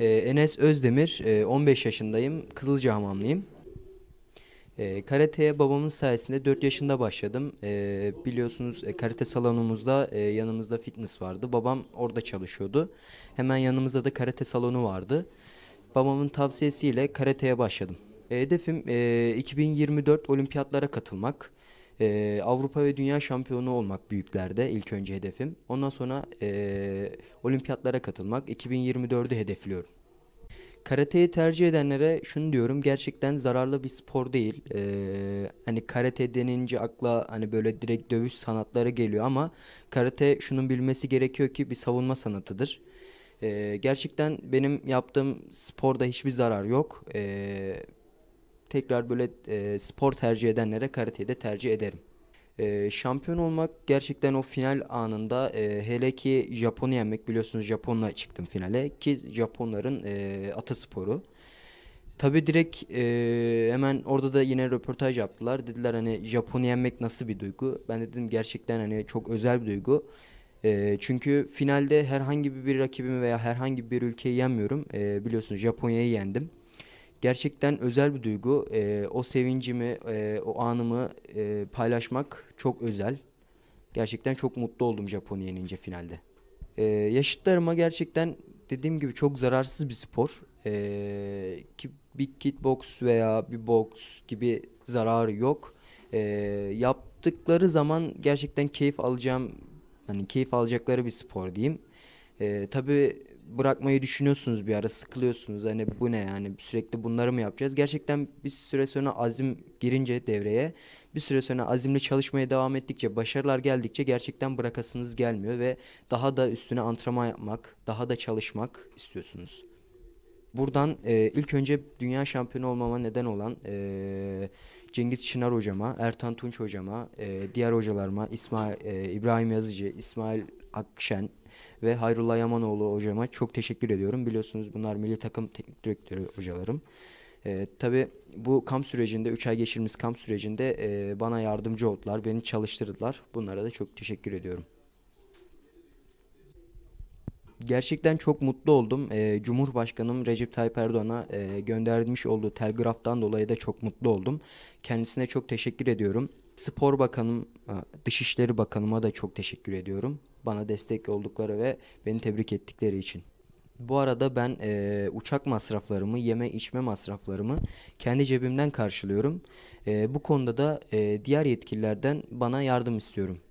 E, Enes Özdemir, e, 15 yaşındayım, Kızılcahamamlıyım. E, ee, karate'ye babamın sayesinde 4 yaşında başladım. E, biliyorsunuz e, karate salonumuzda e, yanımızda fitness vardı. Babam orada çalışıyordu. Hemen yanımızda da karate salonu vardı. Babamın tavsiyesiyle karate'ye başladım. E, hedefim e, 2024 olimpiyatlara katılmak e, Avrupa ve Dünya şampiyonu olmak büyüklerde ilk önce hedefim. Ondan sonra e, olimpiyatlara katılmak 2024'ü hedefliyorum. Karateyi tercih edenlere şunu diyorum gerçekten zararlı bir spor değil. Ee, hani karate denince akla hani böyle direkt dövüş sanatları geliyor ama karate şunun bilmesi gerekiyor ki bir savunma sanatıdır. Ee, gerçekten benim yaptığım sporda hiçbir zarar yok. Ee, tekrar böyle e, spor tercih edenlere karateyi de tercih ederim. E, şampiyon olmak gerçekten o final anında e, hele ki Japon'u yenmek biliyorsunuz Japon'la çıktım finale ki Japonların e, atasporu. Tabi direkt e, hemen orada da yine röportaj yaptılar. Dediler hani Japon'u yenmek nasıl bir duygu? Ben de dedim gerçekten hani çok özel bir duygu. E, çünkü finalde herhangi bir rakibimi veya herhangi bir ülkeyi yenmiyorum. E, biliyorsunuz Japonya'yı yendim. Gerçekten özel bir duygu. E, o sevincimi, e, o anımı e, paylaşmak çok özel. Gerçekten çok mutlu oldum Japonya yenince finalde. E, yaşıtlarıma gerçekten dediğim gibi çok zararsız bir spor. E, ki bir kickbox veya bir box gibi zararı yok. E, yaptıkları zaman gerçekten keyif alacağım, hani keyif alacakları bir spor diyeyim. E, tabii bırakmayı düşünüyorsunuz bir ara sıkılıyorsunuz hani bu ne yani sürekli bunları mı yapacağız gerçekten bir süre sonra azim girince devreye bir süre sonra azimle çalışmaya devam ettikçe başarılar geldikçe gerçekten bırakasınız gelmiyor ve daha da üstüne antrenman yapmak daha da çalışmak istiyorsunuz. Buradan e, ilk önce dünya şampiyonu olmama neden olan e, Cengiz Çınar hocama, Ertan Tunç hocama, e, diğer hocalarıma, İsmail e, İbrahim Yazıcı, İsmail Akşen ve Hayrullah Yamanoğlu hocama çok teşekkür ediyorum. Biliyorsunuz bunlar milli takım teknik direktörü hocalarım. E, tabii bu kamp sürecinde, 3 ay geçirdiğimiz kamp sürecinde e, bana yardımcı oldular, beni çalıştırdılar. Bunlara da çok teşekkür ediyorum. Gerçekten çok mutlu oldum. E, Cumhurbaşkanım Recep Tayyip Erdoğan'a e, göndermiş olduğu telgraftan dolayı da çok mutlu oldum. Kendisine çok teşekkür ediyorum. Spor Bakanım, e, Dışişleri Bakanıma da çok teşekkür ediyorum. Bana destek oldukları ve beni tebrik ettikleri için. Bu arada ben e, uçak masraflarımı, yeme içme masraflarımı kendi cebimden karşılıyorum. E, bu konuda da e, diğer yetkililerden bana yardım istiyorum.